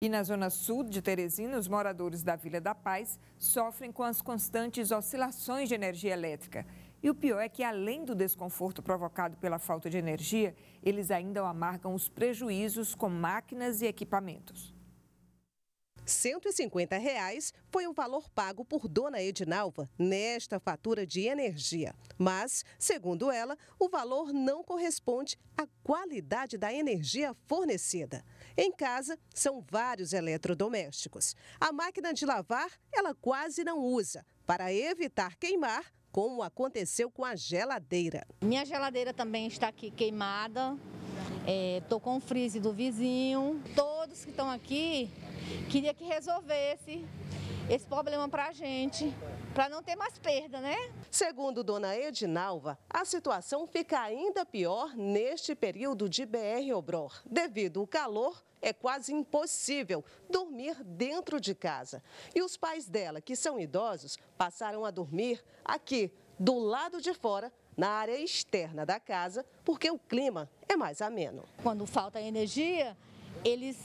E na zona sul de Teresina, os moradores da Vila da Paz sofrem com as constantes oscilações de energia elétrica. E o pior é que, além do desconforto provocado pela falta de energia, eles ainda amargam os prejuízos com máquinas e equipamentos. R$ 150 reais foi o valor pago por dona Edinalva nesta fatura de energia. Mas, segundo ela, o valor não corresponde à qualidade da energia fornecida. Em casa, são vários eletrodomésticos. A máquina de lavar, ela quase não usa. Para evitar queimar, como aconteceu com a geladeira. Minha geladeira também está aqui queimada, é, com um freeze do vizinho. Todos que estão aqui queria que resolvesse esse problema para a gente, para não ter mais perda, né? Segundo dona Edinalva, a situação fica ainda pior neste período de BR-Obror. Devido ao calor, é quase impossível dormir dentro de casa. E os pais dela, que são idosos, passaram a dormir aqui, do lado de fora, na área externa da casa, porque o clima é mais ameno. Quando falta energia, eles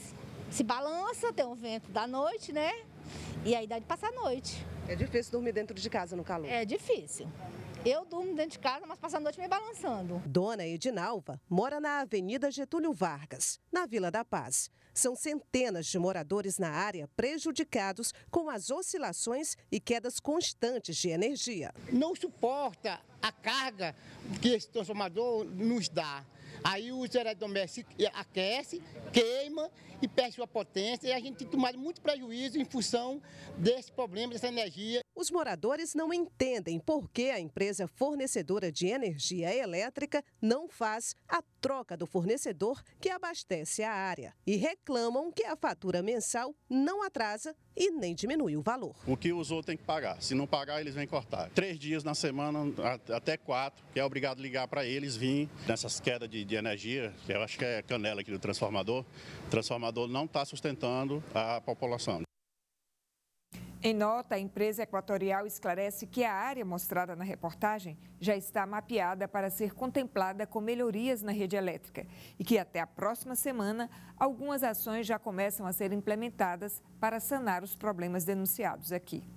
se balançam, tem um vento da noite, né? E aí dá de passar a noite. É difícil dormir dentro de casa no calor. É difícil. Eu durmo dentro de casa, mas passo a noite me balançando. Dona Edinalva mora na Avenida Getúlio Vargas, na Vila da Paz. São centenas de moradores na área prejudicados com as oscilações e quedas constantes de energia. Não suporta a carga que esse transformador nos dá. Aí os eletrodomésticos eh, aquece, queima e perde sua potência e a gente tem tomado muito prejuízo em função desse problema, dessa energia. Os moradores não entendem por que a empresa fornecedora de energia elétrica não faz a troca do fornecedor que abastece a área e reclamam que a fatura mensal não atrasa e nem diminui o valor. O que usou tem que pagar. Se não pagar, eles vêm cortar. Três dias na semana, até quatro, é obrigado ligar para eles virem nessas quedas de, de de energia, que eu acho que é canela aqui do transformador, o transformador não está sustentando a população. Em nota, a empresa equatorial esclarece que a área mostrada na reportagem já está mapeada para ser contemplada com melhorias na rede elétrica e que até a próxima semana algumas ações já começam a ser implementadas para sanar os problemas denunciados aqui.